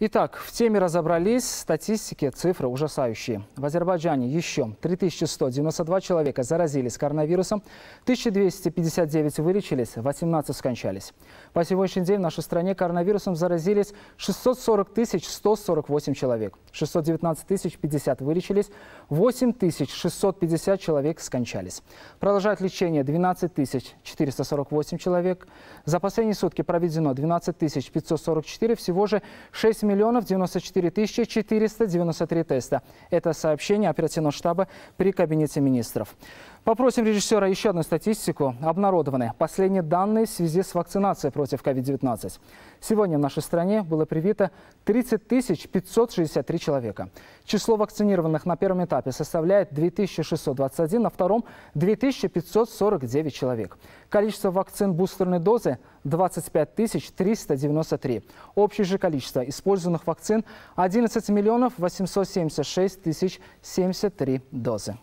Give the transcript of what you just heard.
Итак, в теме разобрались. Статистики, цифры ужасающие. В Азербайджане еще 3192 человека заразились коронавирусом, 1259 вылечились, 18 скончались. По сегодняшний день в нашей стране коронавирусом заразились 640 148 человек, 619 050 вылечились, 8650 человек скончались. Продолжает лечение 12 448 человек. За последние сутки проведено 12 544, всего же 6 миллионов 94 тысячи 493 теста. Это сообщение оперативного штаба при Кабинете министров. Попросим режиссера еще одну статистику. Обнародованы последние данные в связи с вакцинацией против COVID-19. Сегодня в нашей стране было привито 30 563 человека. Число вакцинированных на первом этапе составляет 2621, на втором – 2549 человек. Количество вакцин бустерной дозы – 25 393. Общее же количество использованных вакцин – 11 876 073 дозы.